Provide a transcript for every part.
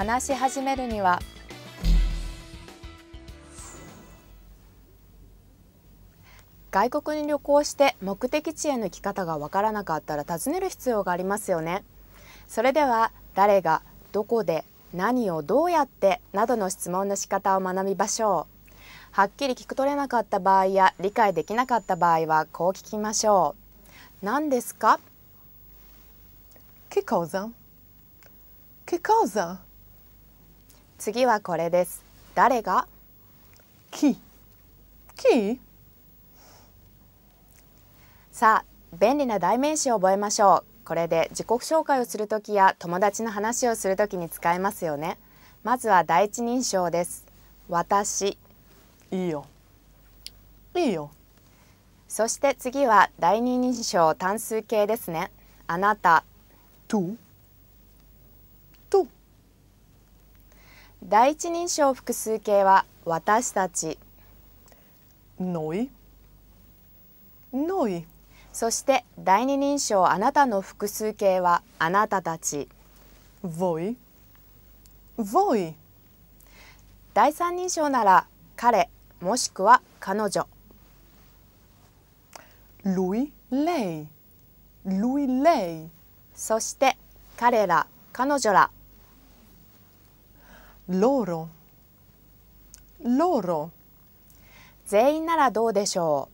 話し始めるには外国に旅行して目的地へのき方がわからなかったら尋ねる必要がありますよねそれでは誰がどこで何をどうやってなどの質問の仕方を学びましょうはっきり聞く取れなかった場合や理解できなかった場合はこう聞きましょう何ですか Que causa? Que causa? 次はこれです誰がききさあ便利な代名詞を覚えましょうこれで自己紹介をする時や友達の話をする時に使えますよねまずは第一人称です私いいよいいよそして次は第二人称単数形ですねあなたと第一人称複数形は私たちそして第二人称あなたの複数形はあなたたち第三人称なら彼もしくは彼女そして彼ら彼女ら loro loro 全員ならどうでしょ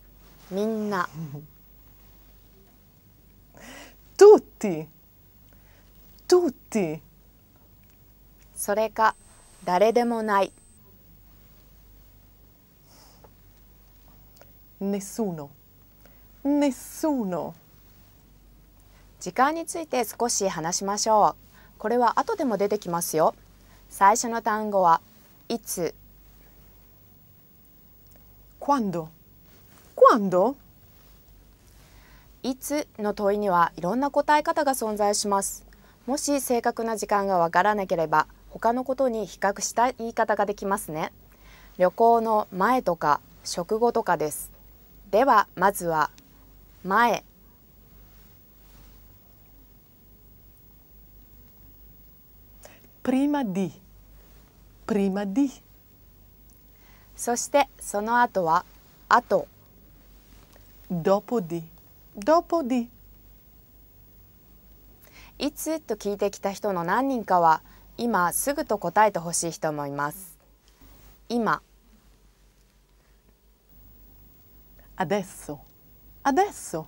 うみんな tutti tutti それか誰でもない nessuno nessuno 時間について少し話しましょうこれは後でも出てきますよ最初の単語はいつ quando quando いつの問いにはいろんな答え方が存在しますもし正確な時間がわからなければ他のことに比較した言い方ができますね旅行の前とか食後とかですではまずは前 prima di prima di そしてその後はあと dopo di dopo di いつと聞いてきた人の何人かは今すぐと答えてほしい人もいます今 adesso adesso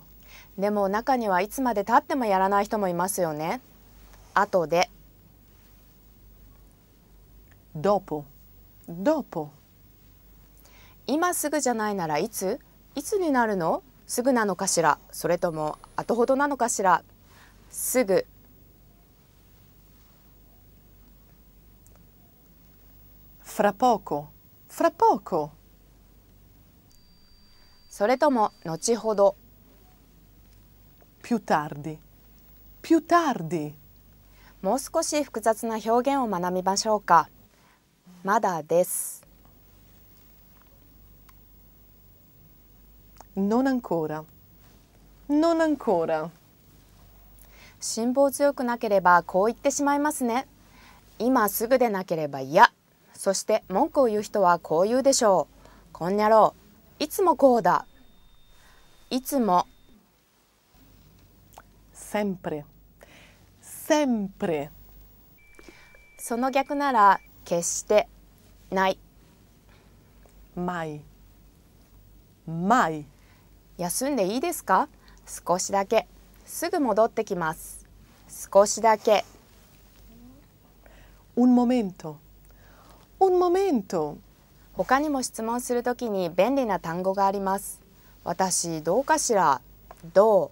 でも中にはいつまでたってもやらない人もいますよね後で dopo dopo 今すぐじゃないならいついつになるのすぐなのかしらそれとも後ほどなのかしらすぐそれとも後ほど più tardi più tardi もう少し複雑な表現を学びましょうか。まだです Non ancora Non ancora 辛抱強くなければこう言ってしまいますね今すぐでなければ嫌そして文句を言う人はこう言うでしょうこんにゃろういつもこうだいつも sempre sempre その逆なら決してない毎毎休んでいいですか少しだけすぐ戻ってきます少しだけ Un momento Un momento 他にも質問するときに便利な単語があります私どうかしらど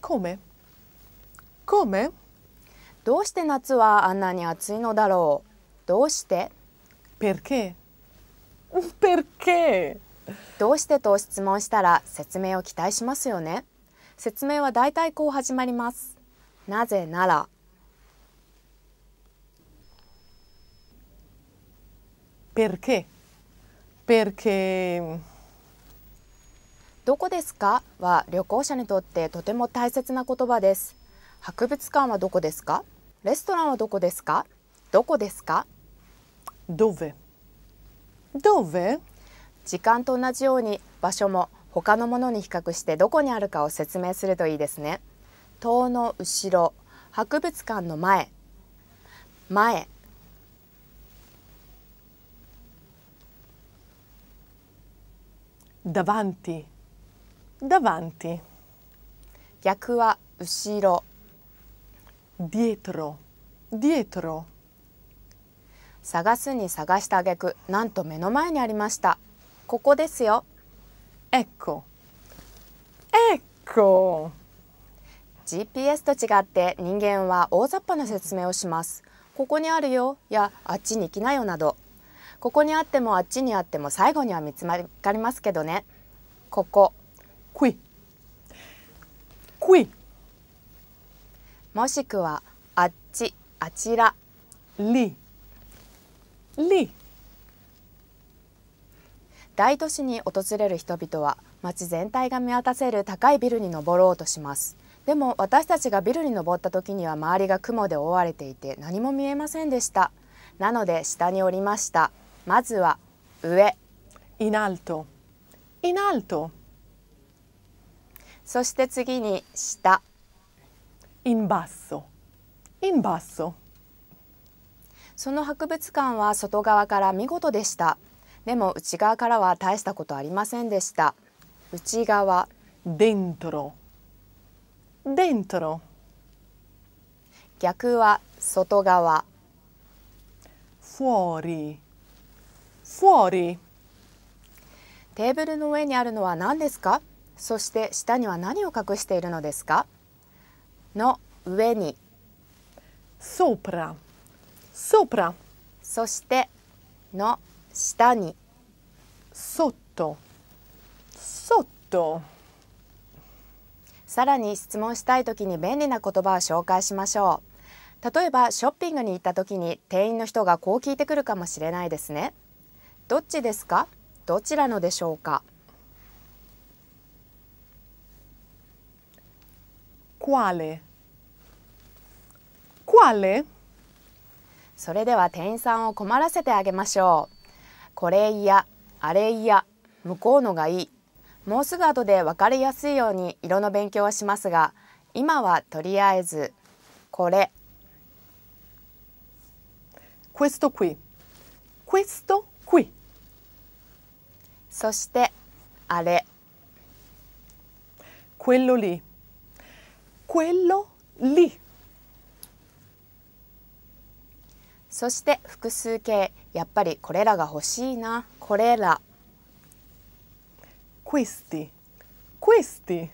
う Come Come どうして夏はあんなに暑いのだろうどうして Perché? Perché? どうしてと質問したら説明を期待しますよね説明はだいたいこう始まりますなぜならどこですかは旅行者にとってとても大切な言葉です博物館はどこですかレストランはどこですかどこですかど o v e d o 時間と同じように場所も他のものに比較してどこにあるかを説明するといいですね塔の後ろ博物館の前前ダバンティダバンティ逆は後ろ dietro dietro 探すに探した挙句なんと目の前にありましたここですよ ecco ecco GPS と違って人間は大雑把な説明をしますここにあるよやあっちに行きなよなどここにあってもあっちにあっても最後には見つかりますけどねここ qui qui もしくはあっちあちら大都市に訪れる人々は街全体が見渡せる高いビルに登ろうとしますでも私たちがビルに登った時には周りが雲で覆われていて何も見えませんでしたなので下に降りましたまずは上 in alto in alto そして次に下 in basso in basso その博物館は外側から見事でしたでも内側からは大したことありませんでした内側 dentro dentro 逆は外側 fuori fuori テーブルの上にあるのは何ですかそして下には何を隠しているのですかの上に sopra sopra そしての下に sotto sotto さらに質問したい時に便利な言葉を紹介しましょう例えばショッピングに行った時に店員の人がこう聞いてくるかもしれないですねどっちですかどちらのでしょうか quale quale それでは店員さんを困らせてあげましょうこれいやあれいや向こうのがいいもうすぐ後で分かりやすいように色の勉強をしますが今はとりあえずこれ questo qui questo qui そしてあれ quello lì quello lì そして複数形やっぱりこれらが欲しいなこれら questi questi